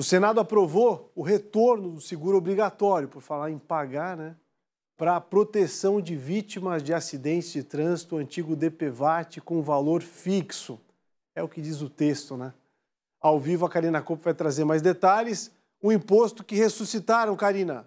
O Senado aprovou o retorno do seguro obrigatório, por falar em pagar, né? Para a proteção de vítimas de acidentes de trânsito, o antigo DPVAT, com valor fixo. É o que diz o texto, né? Ao vivo, a Karina Copo vai trazer mais detalhes. O imposto que ressuscitaram, Karina.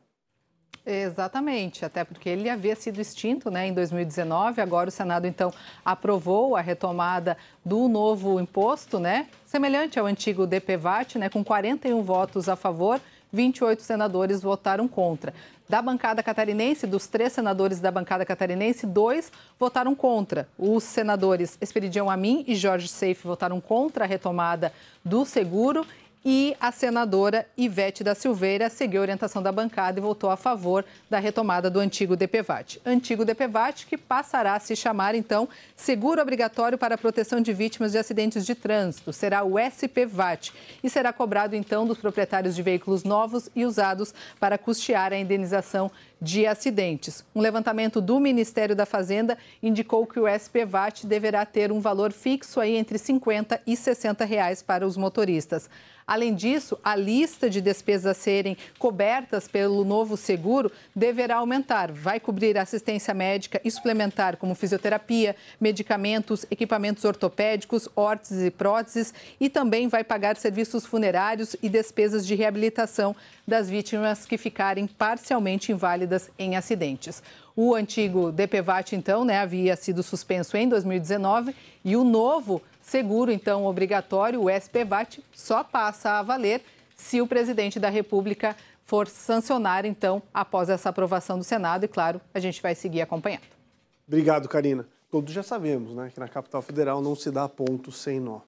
Exatamente, até porque ele havia sido extinto né, em 2019, agora o Senado então aprovou a retomada do novo imposto, né, semelhante ao antigo DPVAT, né, com 41 votos a favor, 28 senadores votaram contra. Da bancada catarinense, dos três senadores da bancada catarinense, dois votaram contra. Os senadores Esperidião Amin e Jorge Seife votaram contra a retomada do seguro e a senadora Ivete da Silveira seguiu a orientação da bancada e votou a favor da retomada do antigo DPVAT. Antigo DPVAT que passará a se chamar, então, Seguro Obrigatório para a Proteção de Vítimas de Acidentes de Trânsito. Será o SPVAT e será cobrado, então, dos proprietários de veículos novos e usados para custear a indenização de acidentes. Um levantamento do Ministério da Fazenda indicou que o SPVAT deverá ter um valor fixo aí entre 50 e 60 reais para os motoristas. Além disso, a lista de despesas a serem cobertas pelo novo seguro deverá aumentar. Vai cobrir assistência médica e suplementar, como fisioterapia, medicamentos, equipamentos ortopédicos, órteses e próteses, e também vai pagar serviços funerários e despesas de reabilitação das vítimas que ficarem parcialmente inválidas em acidentes. O antigo DPVAT, então, né, havia sido suspenso em 2019 e o novo Seguro, então, obrigatório, o SPVAT só passa a valer se o presidente da República for sancionar, então, após essa aprovação do Senado. E, claro, a gente vai seguir acompanhando. Obrigado, Karina. Todos já sabemos né, que na capital federal não se dá ponto sem nó.